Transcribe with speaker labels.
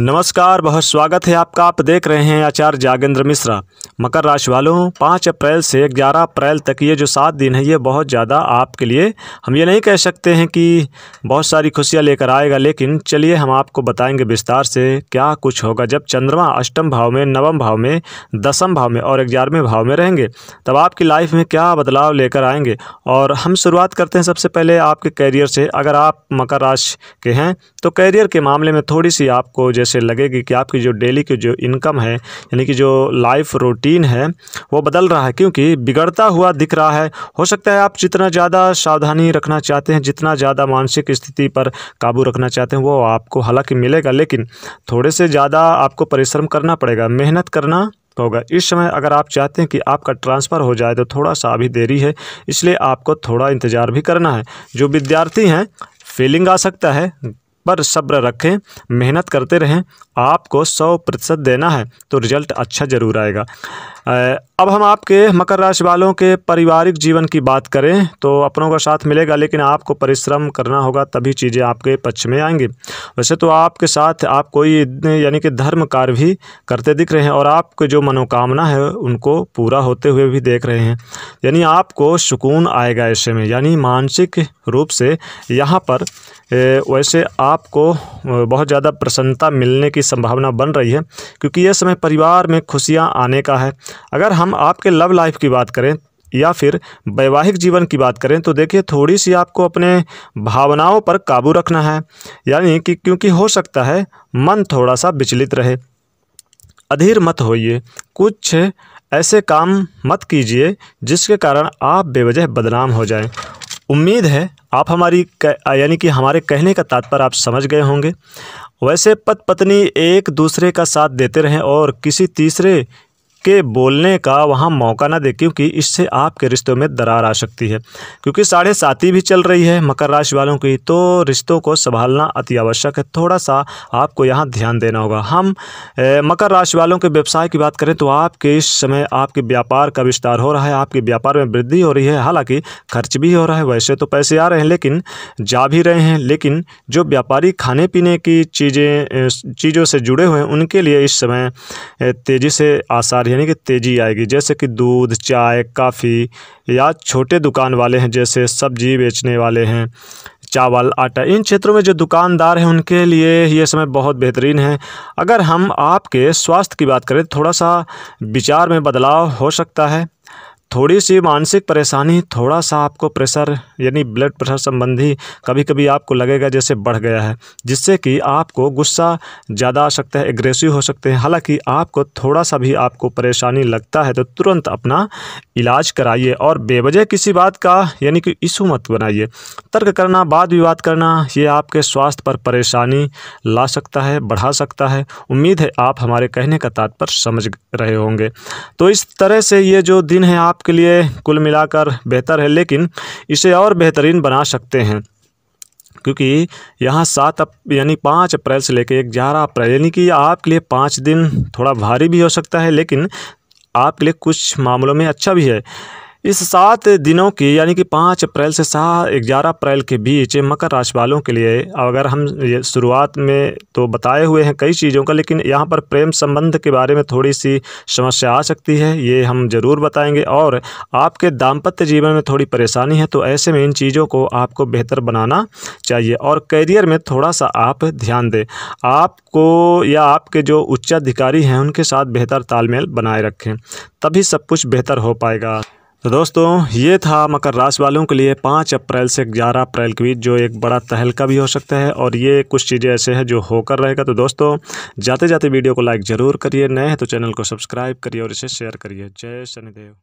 Speaker 1: नमस्कार बहुत स्वागत है आपका आप देख रहे हैं आचार्य जागेंद्र मिश्रा मकर राशि वालों पाँच अप्रैल से ग्यारह अप्रैल तक ये जो सात दिन है ये बहुत ज़्यादा आपके लिए हम ये नहीं कह सकते हैं कि बहुत सारी खुशियाँ लेकर आएगा लेकिन चलिए हम आपको बताएंगे विस्तार से क्या कुछ होगा जब चंद्रमा अष्टम भाव में नवम भाव में दसम भाव में और ग्यारहवें भाव में रहेंगे तब आपकी लाइफ में क्या बदलाव लेकर आएंगे और हम शुरुआत करते हैं सबसे पहले आपके कैरियर से अगर आप मकर राशि के हैं तो कैरियर के मामले में थोड़ी सी आपको जैसे से लगेगी कि आपकी जो डेली की जो इनकम है यानी कि जो लाइफ रूटीन है वो बदल रहा है क्योंकि बिगड़ता हुआ दिख रहा है हो सकता है आप जितना ज़्यादा सावधानी रखना चाहते हैं जितना ज़्यादा मानसिक स्थिति पर काबू रखना चाहते हैं वो आपको हालांकि मिलेगा लेकिन थोड़े से ज़्यादा आपको परिश्रम करना पड़ेगा मेहनत करना होगा इस समय अगर आप चाहते हैं कि आपका ट्रांसफ़र हो जाए तो थोड़ा सा अभी देरी है इसलिए आपको थोड़ा इंतज़ार भी करना है जो विद्यार्थी हैं फीलिंग आ सकता है पर सब्र रखें मेहनत करते रहें आपको सौ प्रतिशत देना है तो रिजल्ट अच्छा ज़रूर आएगा अब हम आपके मकर राशि वालों के पारिवारिक जीवन की बात करें तो अपनों का साथ मिलेगा लेकिन आपको परिश्रम करना होगा तभी चीज़ें आपके पक्ष में आएंगी वैसे तो आपके साथ आप कोई यानी कि धर्म कार्य भी करते दिख रहे हैं और आपके जो मनोकामना है उनको पूरा होते हुए भी देख रहे हैं यानी आपको सुकून आएगा ऐसे में यानी मानसिक रूप से यहाँ पर वैसे आपको बहुत ज़्यादा प्रसन्नता मिलने की संभावना बन रही है क्योंकि यह समय परिवार में खुशियाँ आने का है अगर हम आपके लव लाइफ की बात करें या फिर वैवाहिक जीवन की बात करें तो देखिए थोड़ी सी आपको अपने भावनाओं पर काबू रखना है यानी कि क्योंकि हो सकता है मन थोड़ा सा विचलित रहे अधीर मत होइए कुछ ऐसे काम मत कीजिए जिसके कारण आप बेवजह बदनाम हो जाएं उम्मीद है आप हमारी यानी कि हमारे कहने का तात्पर्य आप समझ गए होंगे वैसे पत पत्नी एक दूसरे का साथ देते रहें और किसी तीसरे के बोलने का वहाँ मौका ना दे क्योंकि इससे आपके रिश्तों में दरार आ सकती है क्योंकि साढ़े साथी भी चल रही है मकर राशि वालों की तो रिश्तों को संभालना अति आवश्यक है थोड़ा सा आपको यहाँ ध्यान देना होगा हम ए, मकर राशि वालों के व्यवसाय की बात करें तो आपके इस समय आपके व्यापार का विस्तार हो रहा है आपके व्यापार में वृद्धि हो रही है हालाँकि खर्च भी हो रहा है वैसे तो पैसे आ रहे हैं लेकिन जा भी रहे हैं लेकिन जो व्यापारी खाने पीने की चीज़ें चीज़ों से जुड़े हुए हैं उनके लिए इस समय तेज़ी से आसार यानी कि तेज़ी आएगी जैसे कि दूध चाय काफ़ी या छोटे दुकान वाले हैं जैसे सब्जी बेचने वाले हैं चावल आटा इन क्षेत्रों में जो दुकानदार हैं उनके लिए ये समय बहुत बेहतरीन है अगर हम आपके स्वास्थ्य की बात करें थोड़ा सा विचार में बदलाव हो सकता है थोड़ी सी मानसिक परेशानी थोड़ा सा आपको प्रेशर यानी ब्लड प्रेशर संबंधी कभी कभी आपको लगेगा जैसे बढ़ गया है जिससे कि आपको गुस्सा ज़्यादा आ सकता है एग्रेसिव हो सकते हैं हालांकि आपको थोड़ा सा भी आपको परेशानी लगता है तो तुरंत अपना इलाज कराइए और बेवजह किसी बात का यानी कि इशू मत बनाइए तर्क करना वाद विवाद करना ये आपके स्वास्थ्य पर परेशानी ला सकता है बढ़ा सकता है उम्मीद है आप हमारे कहने का तात्पर्य समझ रहे होंगे तो इस तरह से ये जो दिन है आप आपके लिए कुल मिलाकर बेहतर है लेकिन इसे और बेहतरीन बना सकते हैं क्योंकि यहाँ सात यानी पाँच अप्रैल से लेकर एक ग्यारह अप्रैल यानी कि आपके लिए पाँच दिन थोड़ा भारी भी हो सकता है लेकिन आपके लिए कुछ मामलों में अच्छा भी है इस सात दिनों की यानी कि पाँच अप्रैल से सात ग्यारह अप्रैल के बीच मकर राशि वालों के लिए अगर हम शुरुआत में तो बताए हुए हैं कई चीज़ों का लेकिन यहाँ पर प्रेम संबंध के बारे में थोड़ी सी समस्या आ सकती है ये हम ज़रूर बताएंगे और आपके दाम्पत्य जीवन में थोड़ी परेशानी है तो ऐसे में इन चीज़ों को आपको बेहतर बनाना चाहिए और करियर में थोड़ा सा आप ध्यान दें आपको या आपके जो उच्चाधिकारी हैं उनके साथ बेहतर तालमेल बनाए रखें तभी सब कुछ बेहतर हो पाएगा तो दोस्तों ये था मकर राशि वालों के लिए पाँच अप्रैल से ग्यारह अप्रैल के बीच जो एक बड़ा तहलका भी हो सकता है और ये कुछ चीज़ें ऐसे हैं जो होकर रहेगा तो दोस्तों जाते जाते वीडियो को लाइक ज़रूर करिए नए हैं तो चैनल को सब्सक्राइब करिए और इसे शेयर करिए जय शनिदेव